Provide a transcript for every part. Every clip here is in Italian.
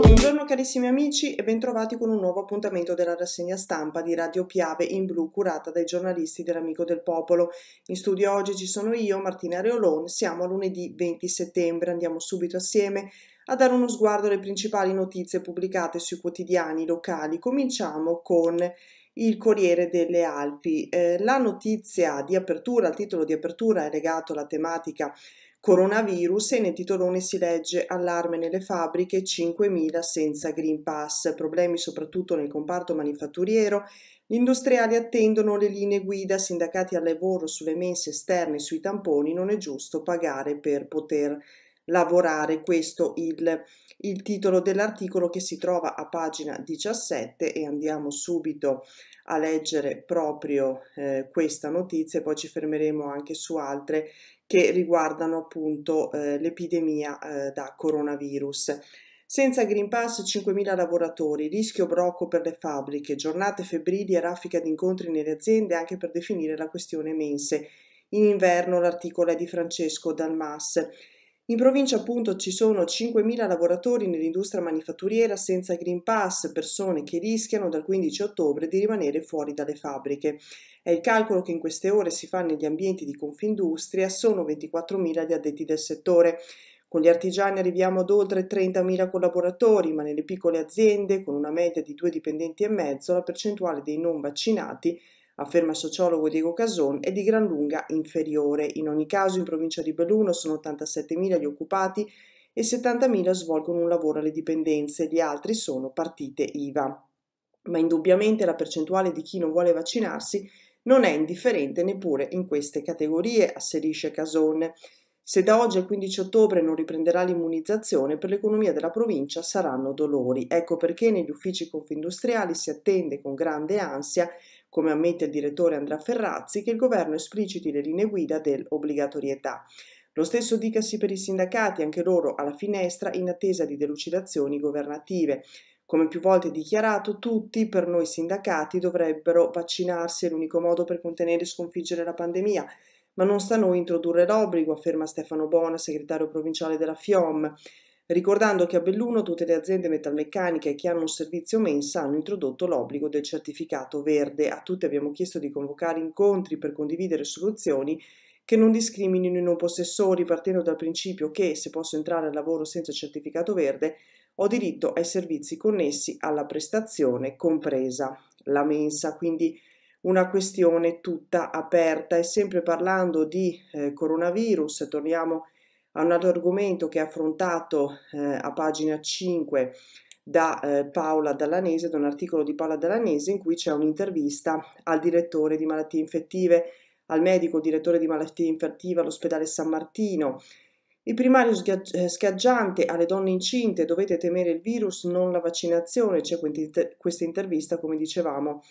Buongiorno carissimi amici e bentrovati con un nuovo appuntamento della rassegna stampa di Radio Piave in blu curata dai giornalisti dell'Amico del Popolo. In studio oggi ci sono io, Martina Reolon, siamo a lunedì 20 settembre, andiamo subito assieme a dare uno sguardo alle principali notizie pubblicate sui quotidiani locali. Cominciamo con il Corriere delle Alpi. Eh, la notizia di apertura, il titolo di apertura è legato alla tematica Coronavirus e nel titolone si legge allarme nelle fabbriche 5.000 senza Green Pass, problemi soprattutto nel comparto manifatturiero, gli industriali attendono le linee guida, sindacati al lavoro sulle mense esterne, sui tamponi, non è giusto pagare per poter lavorare, questo il, il titolo dell'articolo che si trova a pagina 17 e andiamo subito a leggere proprio eh, questa notizia e poi ci fermeremo anche su altre che riguardano appunto eh, l'epidemia eh, da coronavirus. Senza Green Pass 5.000 lavoratori, rischio brocco per le fabbriche, giornate febbrili e raffica di incontri nelle aziende anche per definire la questione mense. In inverno l'articolo è di Francesco Dalmas. In provincia appunto ci sono 5.000 lavoratori nell'industria manifatturiera senza Green Pass, persone che rischiano dal 15 ottobre di rimanere fuori dalle fabbriche. È il calcolo che in queste ore si fa negli ambienti di Confindustria, sono 24.000 gli addetti del settore. Con gli artigiani arriviamo ad oltre 30.000 collaboratori, ma nelle piccole aziende, con una media di due dipendenti e mezzo, la percentuale dei non vaccinati afferma il sociologo Diego Cason, è di gran lunga inferiore. In ogni caso in provincia di Belluno sono 87.000 gli occupati e 70.000 svolgono un lavoro alle dipendenze, gli altri sono partite IVA. Ma indubbiamente la percentuale di chi non vuole vaccinarsi non è indifferente neppure in queste categorie, asserisce Cason. Se da oggi al 15 ottobre non riprenderà l'immunizzazione, per l'economia della provincia saranno dolori. Ecco perché negli uffici confindustriali si attende con grande ansia come ammette il direttore Andrea Ferrazzi, che il governo espliciti le linee guida dell'obbligatorietà. Lo stesso dicasi per i sindacati, anche loro alla finestra in attesa di delucidazioni governative. Come più volte dichiarato, tutti, per noi sindacati, dovrebbero vaccinarsi, è l'unico modo per contenere e sconfiggere la pandemia. Ma non sta a noi introdurre l'obbligo, afferma Stefano Bona, segretario provinciale della FIOM ricordando che a Belluno tutte le aziende metalmeccaniche che hanno un servizio mensa hanno introdotto l'obbligo del certificato verde. A tutte abbiamo chiesto di convocare incontri per condividere soluzioni che non discriminino i non possessori, partendo dal principio che, se posso entrare al lavoro senza certificato verde, ho diritto ai servizi connessi alla prestazione, compresa la mensa. Quindi una questione tutta aperta e sempre parlando di eh, coronavirus, torniamo a un altro argomento che è affrontato eh, a pagina 5 da eh, Paola Dallanese, da un articolo di Paola Dallanese in cui c'è un'intervista al direttore di malattie infettive, al medico direttore di malattie infettive all'ospedale San Martino. Il primario eh, schiaggiante alle donne incinte, dovete temere il virus, non la vaccinazione, c'è questa intervista, come dicevamo,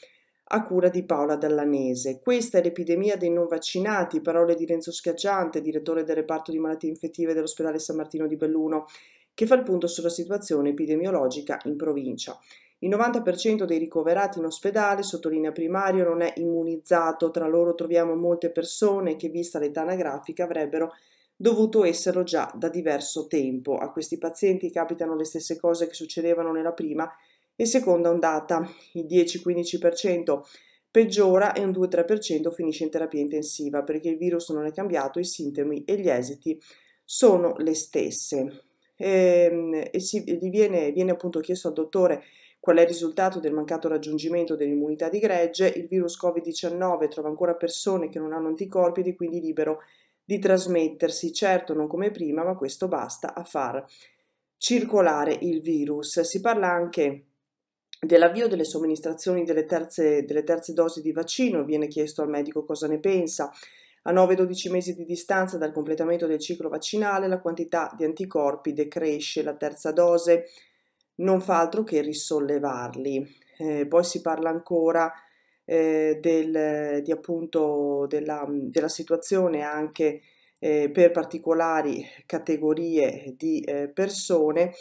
a cura di Paola Dallanese. Questa è l'epidemia dei non vaccinati, parole di Renzo Schiacciante, direttore del reparto di malattie infettive dell'ospedale San Martino di Belluno, che fa il punto sulla situazione epidemiologica in provincia. Il 90% dei ricoverati in ospedale, sottolinea primario, non è immunizzato, tra loro troviamo molte persone che, vista l'età anagrafica, avrebbero dovuto esserlo già da diverso tempo. A questi pazienti capitano le stesse cose che succedevano nella prima e seconda ondata, il 10-15% peggiora e un 2-3% finisce in terapia intensiva perché il virus non è cambiato, i sintomi e gli esiti sono le stesse. Ehm, e, si, viene, viene appunto chiesto al dottore qual è il risultato del mancato raggiungimento dell'immunità di gregge. Il virus Covid-19 trova ancora persone che non hanno anticorpi ed è quindi libero di trasmettersi, certo non come prima, ma questo basta a far circolare il virus. Si parla anche di dell'avvio delle somministrazioni delle terze, delle terze dosi di vaccino, viene chiesto al medico cosa ne pensa. A 9-12 mesi di distanza dal completamento del ciclo vaccinale la quantità di anticorpi decresce, la terza dose non fa altro che risollevarli. Eh, poi si parla ancora eh, del, di appunto della, della situazione anche eh, per particolari categorie di eh, persone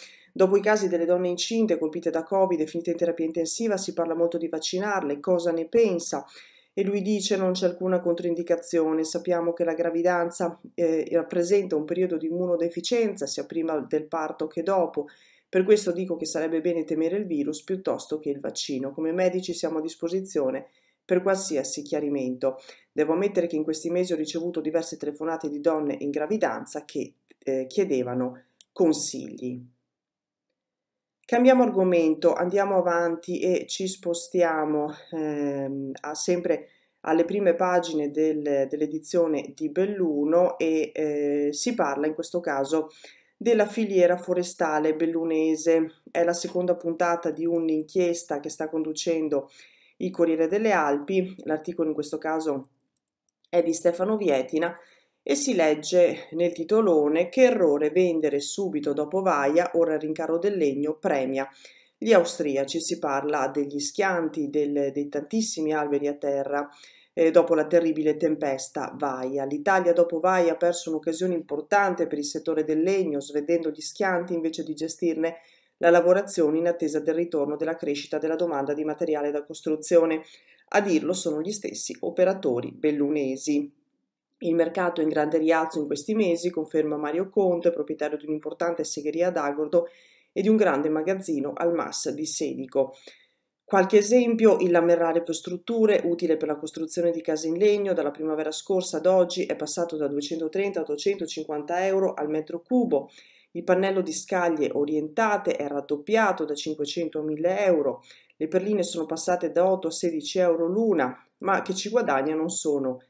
Dopo i casi delle donne incinte colpite da Covid e finite in terapia intensiva si parla molto di vaccinarle, cosa ne pensa? E lui dice non c'è alcuna controindicazione, sappiamo che la gravidanza eh, rappresenta un periodo di immunodeficienza sia prima del parto che dopo, per questo dico che sarebbe bene temere il virus piuttosto che il vaccino. Come medici siamo a disposizione per qualsiasi chiarimento. Devo ammettere che in questi mesi ho ricevuto diverse telefonate di donne in gravidanza che eh, chiedevano consigli. Cambiamo argomento, andiamo avanti e ci spostiamo ehm, a sempre alle prime pagine del, dell'edizione di Belluno e eh, si parla in questo caso della filiera forestale bellunese. È la seconda puntata di un'inchiesta che sta conducendo il Corriere delle Alpi. L'articolo in questo caso è di Stefano Vietina e si legge nel titolone che errore vendere subito dopo Vaia, ora rincaro del legno, premia. Gli austriaci si parla degli schianti, del, dei tantissimi alberi a terra eh, dopo la terribile tempesta Vaia. L'Italia dopo Vaia ha perso un'occasione importante per il settore del legno, svedendo gli schianti invece di gestirne la lavorazione in attesa del ritorno della crescita della domanda di materiale da costruzione. A dirlo sono gli stessi operatori bellunesi. Il mercato è in grande rialzo in questi mesi, conferma Mario Conte, proprietario di un'importante segheria ad Agordo e di un grande magazzino al MAS di Sedico. Qualche esempio, il lamerrare per strutture, utile per la costruzione di case in legno, dalla primavera scorsa ad oggi è passato da 230 a 850 euro al metro cubo. Il pannello di scaglie orientate è raddoppiato da 500 a 1000 euro. Le perline sono passate da 8 a 16 euro l'una, ma che ci guadagnano sono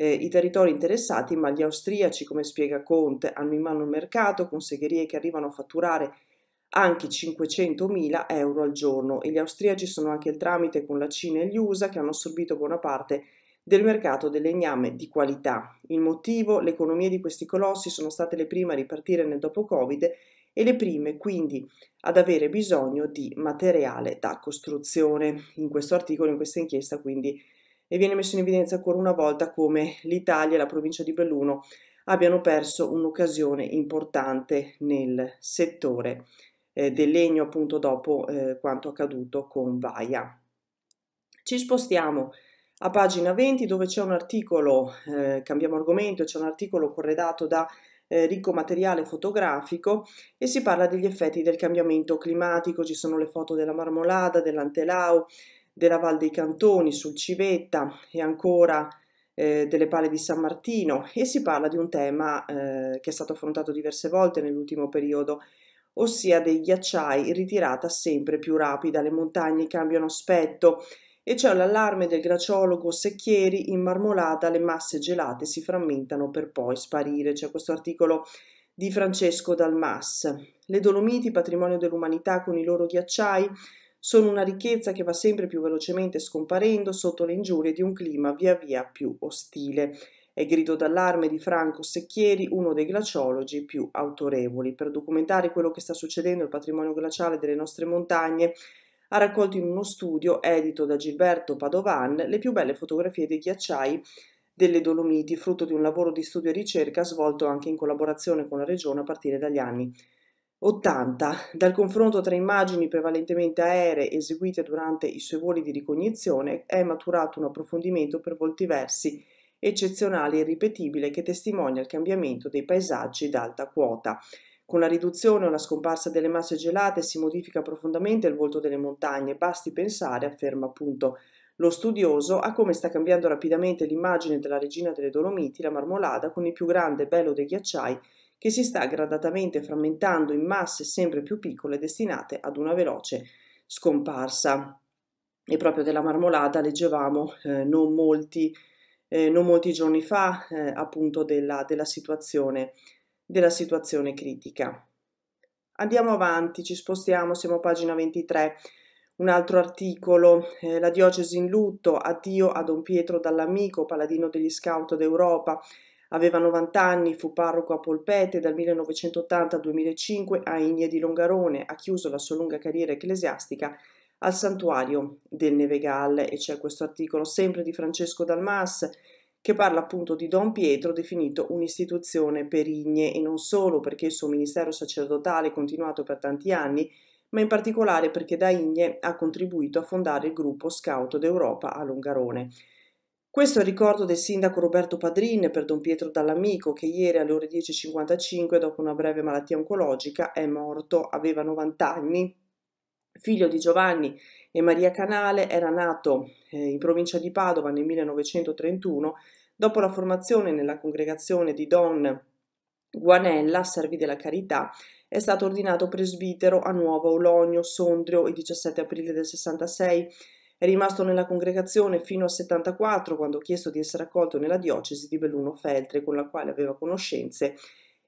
eh, i territori interessati, ma gli austriaci, come spiega Conte, hanno in mano il mercato con segherie che arrivano a fatturare anche 500.000 euro al giorno e gli austriaci sono anche il tramite con la Cina e gli USA che hanno assorbito buona parte del mercato del legname di qualità. Il motivo? Le economie di questi colossi sono state le prime a ripartire nel dopo Covid e le prime quindi ad avere bisogno di materiale da costruzione. In questo articolo, in questa inchiesta, quindi e viene messo in evidenza ancora una volta come l'Italia e la provincia di Belluno abbiano perso un'occasione importante nel settore eh, del legno appunto dopo eh, quanto accaduto con Vaia. Ci spostiamo a pagina 20 dove c'è un articolo, eh, cambiamo argomento, c'è un articolo corredato da eh, ricco materiale fotografico e si parla degli effetti del cambiamento climatico, ci sono le foto della marmolada, dell'antelao, della Val dei Cantoni, sul Civetta e ancora eh, delle Pale di San Martino e si parla di un tema eh, che è stato affrontato diverse volte nell'ultimo periodo, ossia dei ghiacciai ritirata sempre più rapida, le montagne cambiano aspetto e c'è l'allarme del graciologo Secchieri in marmolata le masse gelate si frammentano per poi sparire, c'è questo articolo di Francesco Dalmas. Le Dolomiti, patrimonio dell'umanità con i loro ghiacciai, sono una ricchezza che va sempre più velocemente scomparendo sotto le ingiurie di un clima via via più ostile. È grido d'allarme di Franco Secchieri, uno dei glaciologi più autorevoli. Per documentare quello che sta succedendo al patrimonio glaciale delle nostre montagne, ha raccolto in uno studio, edito da Gilberto Padovan, le più belle fotografie dei ghiacciai delle Dolomiti, frutto di un lavoro di studio e ricerca svolto anche in collaborazione con la Regione a partire dagli anni 80. Dal confronto tra immagini prevalentemente aeree eseguite durante i suoi voli di ricognizione è maturato un approfondimento per volti versi eccezionale e ripetibile che testimonia il cambiamento dei paesaggi d'alta quota. Con la riduzione o la scomparsa delle masse gelate si modifica profondamente il volto delle montagne, basti pensare, afferma appunto lo studioso, a come sta cambiando rapidamente l'immagine della regina delle Dolomiti, la Marmolada, con il più grande e bello dei ghiacciai che si sta gradatamente frammentando in masse sempre più piccole destinate ad una veloce scomparsa. E proprio della marmolada leggevamo eh, non, molti, eh, non, molti, giorni fa eh, appunto della, della, situazione, della situazione critica. Andiamo avanti, ci spostiamo, siamo a pagina 23. Un altro articolo, eh, la diocesi in lutto, addio a Don Pietro dall'amico, paladino degli scout d'Europa. Aveva 90 anni, fu parroco a Polpete dal 1980 al 2005 a Igne di Longarone, ha chiuso la sua lunga carriera ecclesiastica al santuario del Nevegalle e c'è questo articolo sempre di Francesco Dalmas che parla appunto di Don Pietro definito un'istituzione per Igne e non solo perché il suo ministero sacerdotale è continuato per tanti anni, ma in particolare perché da Igne ha contribuito a fondare il gruppo Scout d'Europa a Longarone. Questo è il ricordo del sindaco Roberto Padrin per Don Pietro Dall'Amico, che ieri alle ore 10.55, dopo una breve malattia oncologica, è morto, aveva 90 anni. Figlio di Giovanni e Maria Canale, era nato eh, in provincia di Padova nel 1931. Dopo la formazione nella congregazione di Don Guanella, Servi della Carità, è stato ordinato presbitero a Nuova Olonio, Sondrio il 17 aprile del 66 è rimasto nella congregazione fino al 74, quando ha chiesto di essere accolto nella diocesi di Belluno Feltre, con la quale aveva conoscenze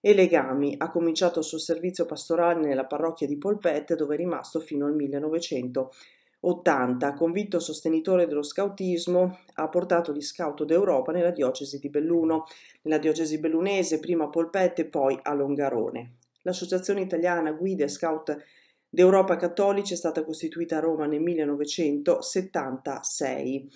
e legami. Ha cominciato il suo servizio pastorale nella parrocchia di Polpette, dove è rimasto fino al 1980. Convinto sostenitore dello scautismo, ha portato gli scout d'Europa nella diocesi di Belluno, nella diocesi bellunese, prima a Polpette e poi a Longarone. L'Associazione Italiana Guide Scout d'Europa cattolica è stata costituita a Roma nel 1976.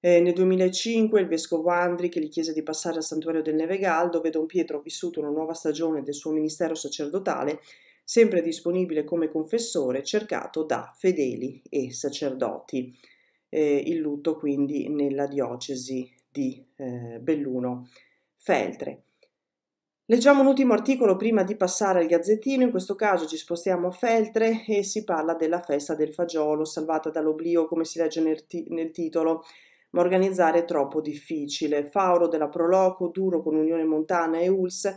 Eh, nel 2005 il vescovo Andri che gli chiese di passare al santuario del Nevegal, dove Don Pietro ha vissuto una nuova stagione del suo ministero sacerdotale, sempre disponibile come confessore, cercato da fedeli e sacerdoti. Eh, il lutto quindi nella diocesi di eh, Belluno Feltre. Leggiamo un ultimo articolo prima di passare al gazzettino, in questo caso ci spostiamo a Feltre e si parla della festa del fagiolo, salvata dall'oblio come si legge nel, nel titolo, ma organizzare è troppo difficile. Fauro della Proloco, duro con Unione Montana e ULS,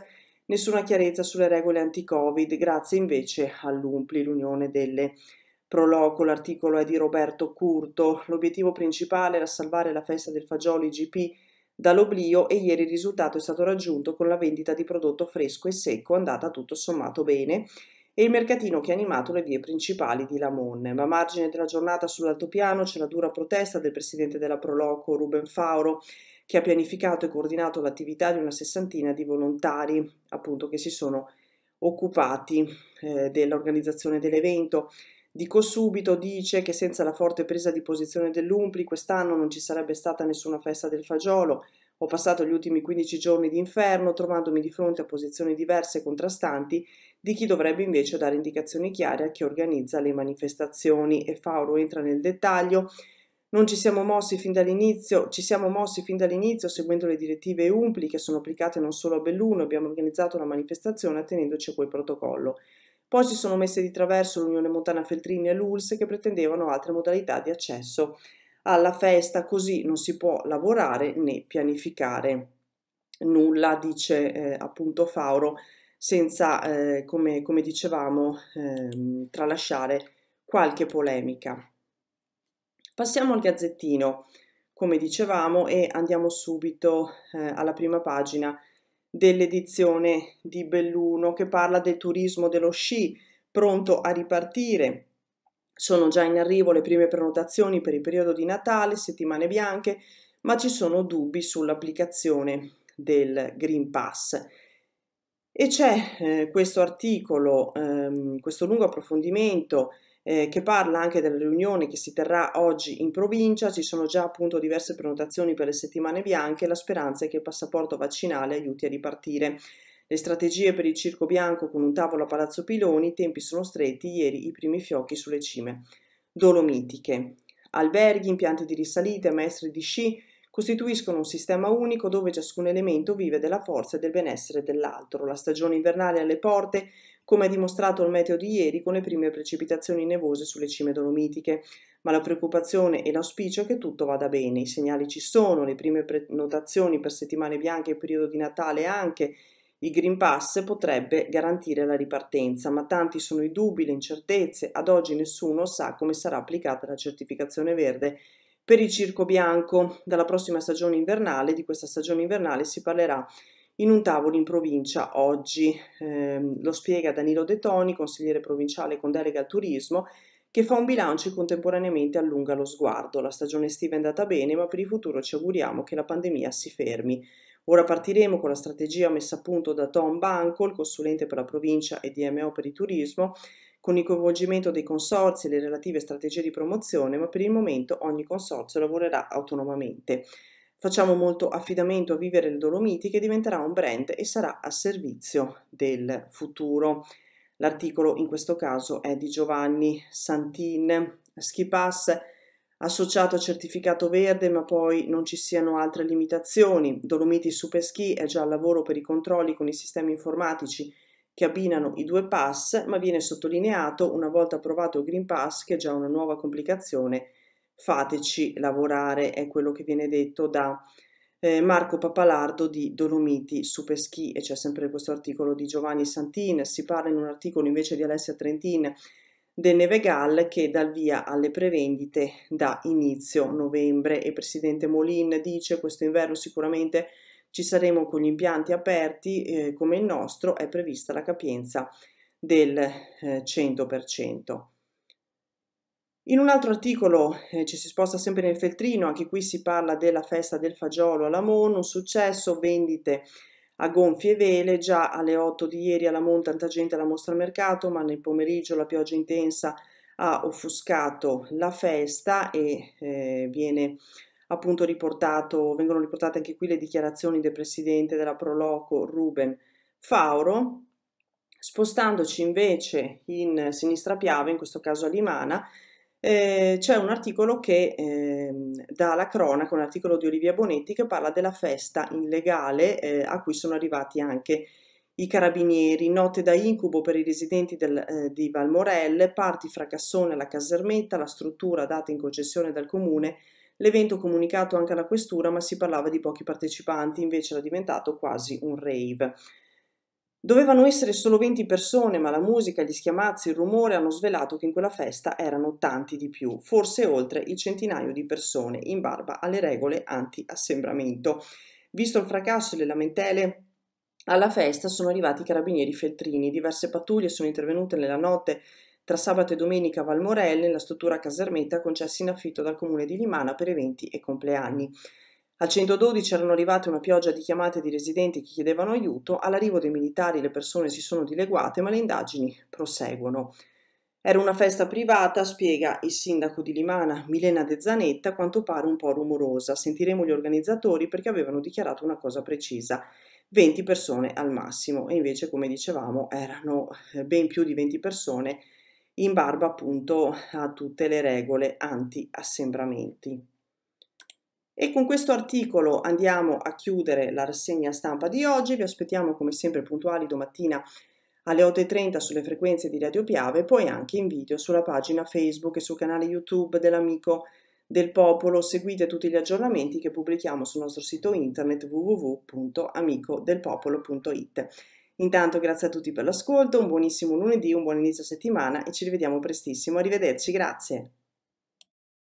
nessuna chiarezza sulle regole anti-Covid, grazie invece all'UMPLI, l'Unione delle Proloco. L'articolo è di Roberto Curto. L'obiettivo principale era salvare la festa del fagiolo IGP dall'oblio e ieri il risultato è stato raggiunto con la vendita di prodotto fresco e secco andata tutto sommato bene e il mercatino che ha animato le vie principali di Lamon. Ma a margine della giornata sull'altopiano c'è la dura protesta del presidente della Proloco Ruben Fauro che ha pianificato e coordinato l'attività di una sessantina di volontari appunto che si sono occupati eh, dell'organizzazione dell'evento. Dico subito, dice, che senza la forte presa di posizione dell'Umpli quest'anno non ci sarebbe stata nessuna festa del fagiolo. Ho passato gli ultimi 15 giorni di inferno trovandomi di fronte a posizioni diverse e contrastanti di chi dovrebbe invece dare indicazioni chiare a chi organizza le manifestazioni. E Fauro entra nel dettaglio. Non ci siamo mossi fin dall'inizio, ci siamo mossi fin dall'inizio seguendo le direttive UMPLI che sono applicate non solo a Belluno, abbiamo organizzato la manifestazione attenendoci a quel protocollo. Poi si sono messe di traverso l'Unione Montana Feltrini e l'ULS che pretendevano altre modalità di accesso alla festa, così non si può lavorare né pianificare nulla, dice eh, appunto Fauro, senza, eh, come, come, dicevamo, eh, tralasciare qualche polemica. Passiamo al gazzettino, come dicevamo, e andiamo subito eh, alla prima pagina dell'edizione di Belluno che parla del turismo dello sci pronto a ripartire. Sono già in arrivo le prime prenotazioni per il periodo di Natale, settimane bianche, ma ci sono dubbi sull'applicazione del Green Pass. E c'è eh, questo articolo, ehm, questo lungo approfondimento eh, che parla anche della riunione che si terrà oggi in provincia, ci sono già appunto diverse prenotazioni per le settimane bianche, la speranza è che il passaporto vaccinale aiuti a ripartire. Le strategie per il circo bianco con un tavolo a Palazzo Piloni, i tempi sono stretti, ieri i primi fiocchi sulle cime dolomitiche. Alberghi, impianti di risalita, maestri di sci costituiscono un sistema unico dove ciascun elemento vive della forza e del benessere dell'altro. La stagione invernale alle porte, come ha dimostrato il meteo di ieri con le prime precipitazioni nevose sulle cime dolomitiche. Ma la preoccupazione e l'auspicio è che tutto vada bene. I segnali ci sono, le prime prenotazioni per settimane bianche e periodo di Natale anche. Il Green Pass potrebbe garantire la ripartenza, ma tanti sono i dubbi, le incertezze. Ad oggi nessuno sa come sarà applicata la certificazione verde per il circo bianco. Dalla prossima stagione invernale, di questa stagione invernale, si parlerà in un tavolo in provincia oggi. Eh, lo spiega Danilo De Toni, consigliere provinciale con delega al turismo, che fa un bilancio e contemporaneamente allunga lo sguardo. La stagione estiva è andata bene, ma per il futuro ci auguriamo che la pandemia si fermi. Ora partiremo con la strategia messa a punto da Tom Banco, il consulente per la provincia e DMO per il turismo, con il coinvolgimento dei consorzi e le relative strategie di promozione, ma per il momento ogni consorzio lavorerà autonomamente. Facciamo molto affidamento a Vivere le Dolomiti che diventerà un brand e sarà a servizio del futuro. L'articolo in questo caso è di Giovanni Santin. Ski Pass associato a certificato verde, ma poi non ci siano altre limitazioni. Dolomiti Super Superski è già al lavoro per i controlli con i sistemi informatici che abbinano i due pass, ma viene sottolineato una volta approvato il Green Pass che è già una nuova complicazione fateci lavorare, è quello che viene detto da eh, Marco Papalardo di Dolomiti su Peschi e c'è sempre questo articolo di Giovanni Santin, si parla in un articolo invece di Alessia Trentin del Nevegal che dal via alle prevendite da inizio novembre e Presidente Molin dice questo inverno sicuramente ci saremo con gli impianti aperti eh, come il nostro è prevista la capienza del eh, 100%. In un altro articolo eh, ci si sposta sempre nel feltrino, anche qui si parla della festa del fagiolo alla Mon, un successo, vendite a gonfie vele, già alle 8 di ieri alla Mon tanta gente alla mostra mercato, ma nel pomeriggio la pioggia intensa ha offuscato la festa e eh, viene appunto riportato, vengono riportate anche qui le dichiarazioni del presidente della Proloco Ruben Fauro. Spostandoci invece in sinistra Piave, in questo caso a Limana, eh, c'è un articolo che eh, dà la cronaca, un articolo di Olivia Bonetti che parla della festa illegale eh, a cui sono arrivati anche i carabinieri, note da incubo per i residenti del, eh, di Valmorelle, parti fra Cassone e la casermetta, la struttura data in concessione dal comune, l'evento comunicato anche alla questura ma si parlava di pochi partecipanti, invece era diventato quasi un rave. Dovevano essere solo 20 persone, ma la musica, gli schiamazzi, il rumore hanno svelato che in quella festa erano tanti di più, forse oltre il centinaio di persone, in barba alle regole anti-assembramento. Visto il fracasso e le lamentele, alla festa sono arrivati i carabinieri feltrini, diverse pattuglie sono intervenute nella notte tra sabato e domenica a Valmorelle, nella struttura casermetta concessa in affitto dal comune di Limana per eventi e compleanni. Al 112 erano arrivate una pioggia di chiamate di residenti che chiedevano aiuto, all'arrivo dei militari le persone si sono dileguate, ma le indagini proseguono. Era una festa privata, spiega il sindaco di Limana, Milena De Zanetta, quanto pare un po' rumorosa. Sentiremo gli organizzatori perché avevano dichiarato una cosa precisa. 20 persone al massimo e invece come dicevamo erano eh, ben più di 20 persone in barba appunto a tutte le regole anti-assembramenti. E con questo articolo andiamo a chiudere la rassegna stampa di oggi. Vi aspettiamo come sempre puntuali domattina alle 8.30 sulle frequenze di Radio Piave, poi anche in video sulla pagina Facebook e sul canale YouTube dell'amico del popolo. Seguite tutti gli aggiornamenti che pubblichiamo sul nostro sito internet www.amicodelpopolo.it. Intanto grazie a tutti per l'ascolto, un buonissimo lunedì, un buon inizio settimana e ci rivediamo prestissimo. Arrivederci, grazie.